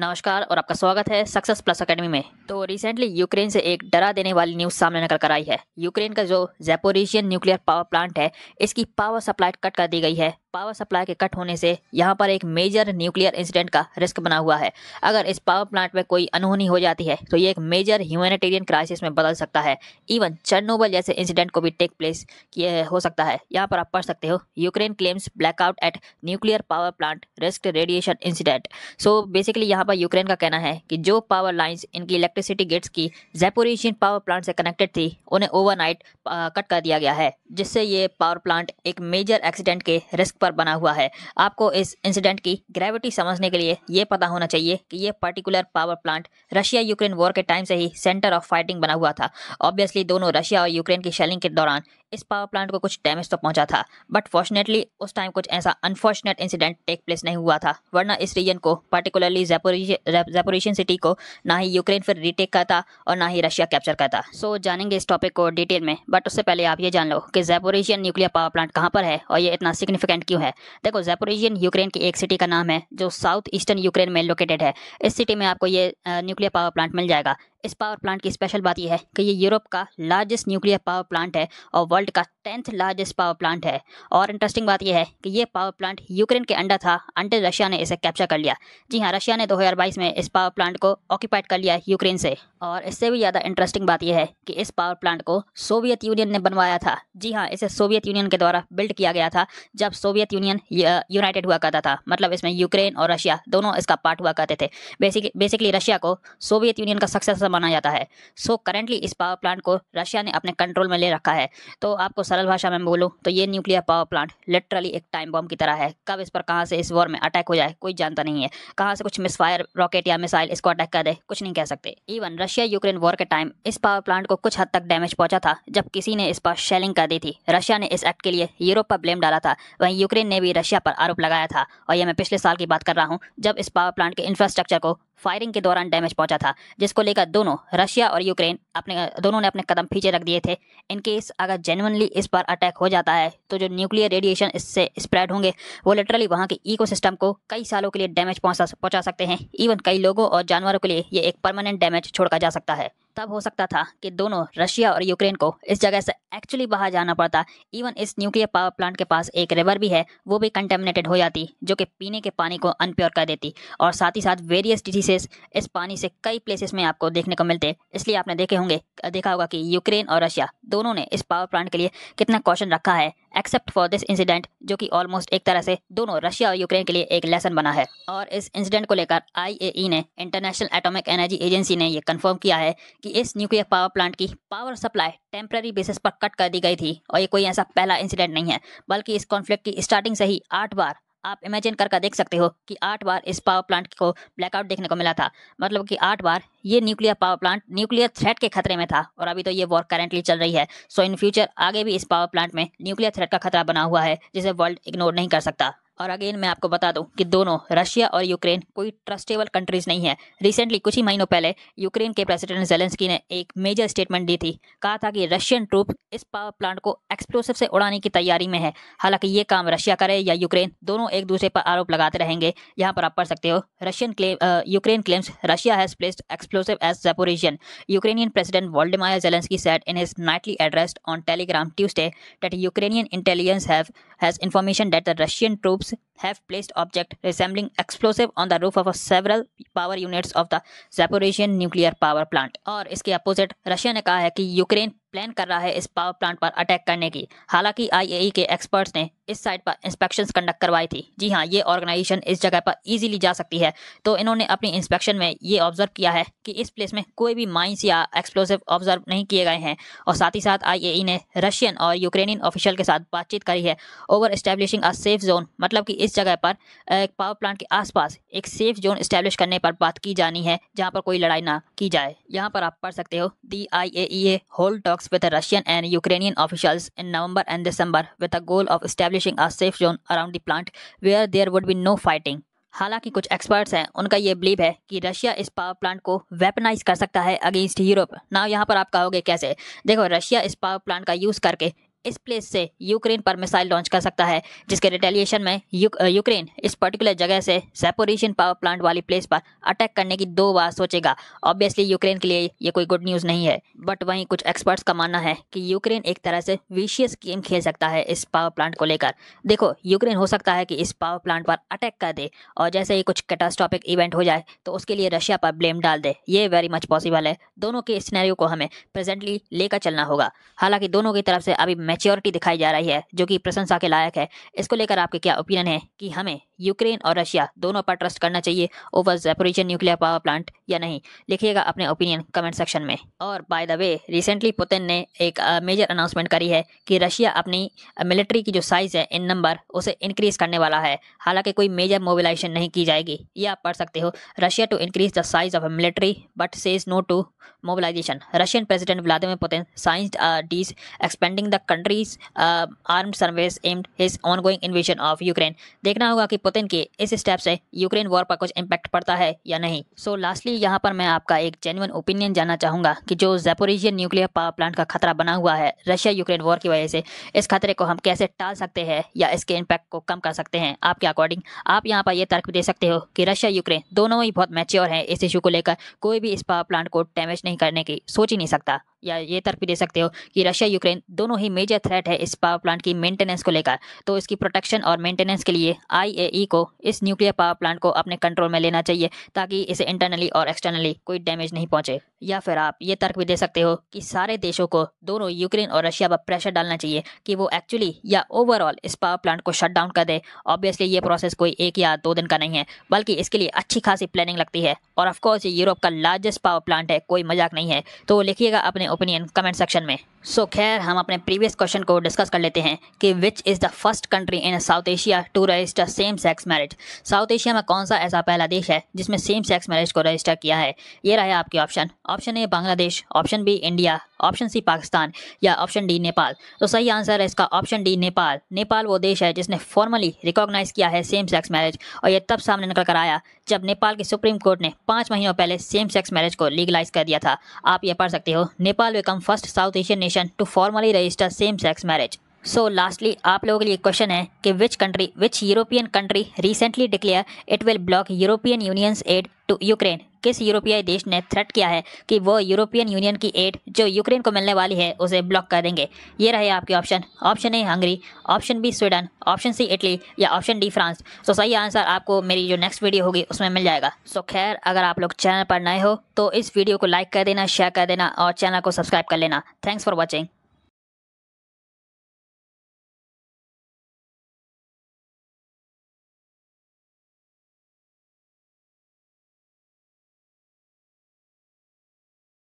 नमस्कार और आपका स्वागत है सक्सेस प्लस एकेडमी में तो रिसेंटली यूक्रेन से एक डरा देने वाली न्यूज़ सामने निकल कर आई है यूक्रेन का जो जेपोरेशियन न्यूक्लियर पावर प्लांट है इसकी पावर सप्लाई कट कर दी गई है पावर सप्लाई के कट होने से यहाँ पर एक मेजर न्यूक्लियर इंसिडेंट का रिस्क बना हुआ है अगर इस पावर प्लांट में कोई अनहोनी हो जाती है तो ये एक मेजर ह्यूमैनिटेरियन क्राइसिस में बदल सकता है इवन चर्नोबल जैसे इंसिडेंट को भी टेक प्लेस किया हो सकता है यहाँ पर आप पढ़ सकते हो Ukraine claims blackout at nuclear power plant risk radiation incident so basically यहाँ पर यूक्रेन का कहना है कि जो पावर लाइंस इनकी इलेक्ट्रिसिटी गेट्स की जयपोरिशियन पावर प्लांट से कनेक्टेड थी उन्हें ओवरनाइट कट कर दिया गया है जिससे ये पावर प्लांट एक मेजर एक्सीडेंट के रिस्क पर बना हुआ है आपको इस इंसिडेंट की ग्रेविटी समझने के लिए ये पता होना चाहिए कि ये particular power plant Russia Ukraine war के टाइम से ही सेंटर ऑफ फाइटिंग बना हुआ था ऑब्वियसली दोनों रशिया और यूक्रेन की शेलिंग के दौरान इस पावर प्लांट को कुछ डैमेज तो पहुंचा था बट फॉर्चुनेटली उस टाइम कुछ ऐसा अनफॉर्चुनेट इंसिडेंट टेक प्लेस नहीं हुआ था वरना इस रीजन को पर्टिकुलरली जेपोरेशन सिटी को ना ही यूक्रेन फिर रीटेक करता और ना ही रशिया कैप्चर करता सो so, जानेंगे इस टॉपिक को डिटेल में बट उससे पहले आप ये जान लो कि जेपोरेशियन न्यूक्लियर पावर प्लांट कहाँ पर है और ये इतना सिग्निफिकेंट क्यों है देखो जेपोरेशियन यूक्रेन की एक सिटी का नाम है जो साउथ ईस्टर्न यूक्रेन में लोकेटेड है इस सिटी में आपको ये न्यूक्लियर पावर प्लांट मिल जाएगा इस पावर प्लांट की स्पेशल बात यह है कि ये यूरोप का लार्जेस्ट न्यूक्लियर पावर प्लांट है और वर्ल्ड का टेंथ लार्जेस्ट पावर प्लांट है और इंटरेस्टिंग बात यह है कि ये पावर प्लांट यूक्रेन के अंडर था अंटिल रशिया ने इसे कैप्चर कर लिया जी हाँ रशिया ने 2022 में इस पावर प्लांट को ऑक्यूपाइड कर लिया यूक्रेन से और इससे भी ज़्यादा इंटरेस्टिंग बात यह है कि इस पावर प्लांट को सोवियत यूनियन ने बनवाया था जी हाँ इसे सोवियत यूनियन के द्वारा बिल्ड किया गया था जब सोवियत यूनियन यूनाइटेड हुआ करता था मतलब इसमें यूक्रेन और रशिया दोनों इसका पार्ट हुआ करते थे बेसिकली रशिया को सोवियत यूनियन का सक्सेस का मतलब माना जाता है सो so, करेंटली इस पावर प्लांट को रशिया ने अपने कंट्रोल में ले रखा है तो आपको सरल भाषा में बोलूँ तो ये न्यूक्लियर पावर प्लांट लिटरली एक टाइम बॉम्ब की तरह है कब इस पर कहाँ से इस वॉर में अटैक हो जाए कोई जानता नहीं है कहाँ से कुछ मिसफायर रॉकेट या मिसाइल इसको अटैक कर दे कुछ नहीं कह सकते इवन रशिया यूक्रेन वॉर के टाइम इस पावर प्लांट को कुछ हद तक डैमेज पहुंचा था जब किसी ने इस पर शेलिंग कर दी थी रशिया ने इस एक्ट के लिए यूरोप पर ब्लेम डाला था वहीं यूक्रेन ने भी रशिया पर आरोप लगाया था और यह मैं पिछले साल की बात कर रहा हूँ जब इस पावर प्लांट के इंफ्रास्ट्रक्चर को फायरिंग के दौरान डैमेज पहुंचा था जिसको लेकर दोनों रशिया और यूक्रेन अपने दोनों ने अपने कदम पीछे रख दिए थे इनकेस अगर जेनवनली इस पर अटैक हो जाता है तो जो न्यूक्लियर रेडिएशन इससे स्प्रेड होंगे वो लिटरली वहाँ के इको को कई सालों के लिए डैमेज पहुँचा पहुँचा सकते हैं इवन कई लोगों और जानवरों के लिए ये एक परमानेंट डैमेज छोड़कर जा सकता है तब हो सकता था कि दोनों रशिया और यूक्रेन को इस जगह से एक्चुअली बाहर जाना पड़ता इवन इस न्यूक्लियर पावर प्लांट के पास एक रिवर भी है वो भी कंटेमिनेटेड हो जाती जो कि पीने के पानी को अनप्योर कर देती और साथ ही साथ वेरियस डिजीजेस इस पानी से कई प्लेसेस में आपको देखने को मिलते इसलिए आपने देखे होंगे देखा होगा कि यूक्रेन और रशिया दोनों ने इस पावर प्लांट के लिए कितना कॉशन रखा है एक्सेप्ट फॉर दिस इंसिडेंट जो कि ऑलमोस्ट एक तरह से दोनों रशिया और यूक्रेन के लिए एक लेसन बना है और इस इंसिडेंट को लेकर आई e ने इंटरनेशनल एटॉमिक एनर्जी एजेंसी ने यह कंफर्म किया है कि इस न्यूक्लियर पावर प्लांट की पावर सप्लाई टेम्प्रेरी बेसिस पर कट कर दी गई थी और ये कोई ऐसा पहला इंसिडेंट नहीं है बल्कि इस कॉन्फ्लिक्ट की स्टार्टिंग से ही आठ बार आप इमेजिन कर देख सकते हो कि आठ बार इस पावर प्लांट को ब्लैकआउट देखने को मिला था मतलब कि आठ बार ये nuclear power plant nuclear threat के खतरे में था और अभी तो ये वॉर करेंटली चल रही है सो इन फ्यूचर आगे भी इस पावर प्लांट में न्यूक्लियर थ्रेट का खतरा बना हुआ है जिसे वर्ल्ड इग्नोर नहीं कर सकता और अगेन मैं आपको बता दूं कि दोनों रशिया और यूक्रेन कोई ट्रस्टेबल कंट्रीज नहीं है रिसेंटली कुछ ही महीनों पहले यूक्रेन के प्रेसिडेंट जेलेंस्की ने एक मेजर स्टेटमेंट दी थी कहा था कि रशियन ट्रूप इस पावर प्लांट को एक्सप्लोसिव से उड़ाने की तैयारी में है हालांकि ये काम रशिया करे या यूक्रेन दोनों एक दूसरे पर आरोप लगाते रहेंगे यहाँ पर आप पढ़ सकते हो Russian claim Ukraine claims Russia has placed explosive as Zaporizhzhia Ukrainian president Volodymyr Zelensky said in his nightly address on Telegram Tuesday that Ukrainian intelligence has information information the Russian Russian troops have placed object resembling explosive on the roof of several power units of the Zaporizhian nuclear power plant. और इसके opposite Russia ने कहा है कि Ukraine plan कर रहा है इस पावर प्लांट पर अटैक करने की हालांकि आईएई के एक्सपर्ट्स ने इस साइट पर इंस्पेक्शन कंडक्ट करवाई थी जी हाँ ये ऑर्गेनाइजेशन इस जगह पर ईजिली जा सकती है तो इन्होंने अपनी इंस्पेक्शन में ये ऑब्जर्व किया है कि इस प्लेस में कोई भी माइंस या एक्सप्लोसिव ऑब्जर्व नहीं किए गए हैं और साथ ही साथ आई e ने रशियन और यूक्रेनियन ऑफिशियल के साथ बातचीत करी है over establishing a safe zone मतलब कि इस जगह पर एक पावर प्लांट के आसपास एक सेफ जोन स्टैब्लिश करने पर बात की जानी है जहाँ पर कोई लड़ाई ना की जाए यहाँ पर आप पढ़ सकते हो the I A hold talks with Russian and Ukrainian officials in November and December with the goal of establish establishing a safe zone around the plant where there would be no fighting. हालांकि कुछ experts हैं उनका ये believe है कि Russia इस power plant को weaponise कर सकता है अगेंस्ट यूरोप ना यहाँ पर आप कहोगे कैसे देखो रशिया इस पावर प्लांट का यूज़ करके इस प्लेस से यूक्रेन पर मिसाइल लॉन्च कर सकता है जिसके रिटेलिएशन में यू, यूक्रेन इस पर्टिकुलर जगह से सेपोरेशन पावर प्लांट वाली प्लेस पर अटैक करने की दो बार सोचेगा ऑब्वियसली यूक्रेन के लिए ये कोई गुड न्यूज़ नहीं है बट वहीं कुछ एक्सपर्ट्स का मानना है कि यूक्रेन एक तरह से विशियस गेम खेल सकता है इस पावर प्लांट को लेकर देखो यूक्रेन हो सकता है कि इस पावर प्लांट पर अटैक कर दे और जैसे ही कुछ कैटास्ट्रॉपिक इवेंट हो जाए तो उसके लिए रशिया पर ब्लेम डाल दे ये वेरी मच पॉसिबल है दोनों के स्नैरियो को हमें प्रेजेंटली लेकर चलना होगा हालांकि दोनों की तरफ से अभी मैच्योरिटी दिखाई जा रही है जो कि प्रशंसा के लायक है इसको लेकर आपके क्या ओपिनियन है कि हमें यूक्रेन और रशिया दोनों पर ट्रस्ट करना चाहिए over Zaporizhzhia nuclear power plant या नहीं लिखिएगा अपने ओपिनियन कमेंट सेक्शन में और by the way recently Putin ने एक मेजर अनाउंसमेंट करी है कि रशिया अपनी मिलिट्री की जो साइज है इन नंबर उसे इंक्रीज करने वाला है हालांकि कोई मेजर मोबिलाइजेशन नहीं की जाएगी ये आप पढ़ सकते हो Russia to increase the size of military but says no to mobilization Russian president Vladimir Putin signs डीज expanding the country's uh, armed service aimed ongoing invasion of Ukraine देखना होगा कि पुतिन के इस स्टेप से Ukraine war पर कुछ impact पड़ता है या नहीं सो so, लास्टली यहाँ पर मैं आपका एक जेन्युन ओपिनियन जानना चाहूँगा कि जो जेपोरिजियन न्यूक्लियर पावर प्लांट का खतरा बना हुआ है रशिया यूक्रेन वॉर की वजह से इस खतरे को हम कैसे टाल सकते हैं या इसके इम्पैक्ट को कम कर सकते हैं आपके अकॉर्डिंग आप यहाँ पर यह तर्क दे सकते हो कि रशिया यूक्रेन दोनों ही बहुत मैच्योर हैं इस इशू को लेकर कोई भी इस पावर प्लांट को डैमेज नहीं करने की सोच ही नहीं सकता या ये तर्क भी दे सकते हो कि रशिया यूक्रेन दोनों ही मेजर थ्रेट है इस पावर प्लांट की मेंटेनेंस को लेकर तो इसकी प्रोटेक्शन और मेंटेनेंस के लिए आईएई e को इस न्यूक्लियर पावर प्लांट को अपने कंट्रोल में लेना चाहिए ताकि इसे इंटरनली और एक्सटर्नली कोई डैमेज नहीं पहुंचे या फिर आप ये तर्क भी दे सकते हो कि सारे देशों को दोनों यूक्रेन और रशिया पर प्रेशर डालना चाहिए कि वो एक्चुअली या ओवरऑल इस पावर प्लांट को शट डाउन कर दे ऑब्वियसली ये प्रोसेस कोई एक या दो दिन का नहीं है बल्कि इसके लिए अच्छी खासी प्लानिंग लगती है और ऑफकोर्स ये यूरोप का लार्जेस्ट पावर प्लांट है कोई मजाक नहीं है तो लिखिएगा अपने ओपिनियन कमेंट सेक्शन में सो so, खैर हम अपने प्रीवियस क्वेश्चन को डिस्कस कर लेते हैं कि which is the first country in South Asia to register same sex marriage South Asia में कौन सा ऐसा पहला देश है जिसमें सेम सेक्स मैरिज को रजिस्टर किया है ये रहे आपके option option A Bangladesh option B India option C Pakistan या ऑप्शन डी नेपाल तो सही आंसर है इसका ऑप्शन डी नेपाल नेपाल वो देश है जिसने फॉर्मली रिकॉग्नाइज किया है सेम सेक्स मैरिज और यह तब सामने निकल कर आया जब नेपाल की सुप्रीम कोर्ट ने पाँच महीनों पहले सेम सेक्स मैरिज को लीगलाइज कर दिया था आप यह पढ़ सकते हो Nepal become first South Asian nation to formally register same sex marriage so so, lastly आप लोगों के लिए क्वेश्चन है कि which country which European country recently declare it will block European Union's aid to Ukraine किस यूरोपीय देश ने थ्रेट किया है कि वो यूरोपियन यूनियन की एड जो यूक्रेन को मिलने वाली है उसे ब्लॉक कर देंगे ये रहे आपके option option A Hungary option B Sweden option C Italy या ऑप्शन डी फ्रांस तो सही आंसर आपको मेरी जो नेक्स्ट वीडियो होगी उसमें मिल जाएगा सो खैर अगर आप लोग चैनल पर नए हो तो इस वीडियो को लाइक कर देना शेयर कर देना और चैनल को सब्सक्राइब कर लेना थैंक्स फॉर वॉचिंग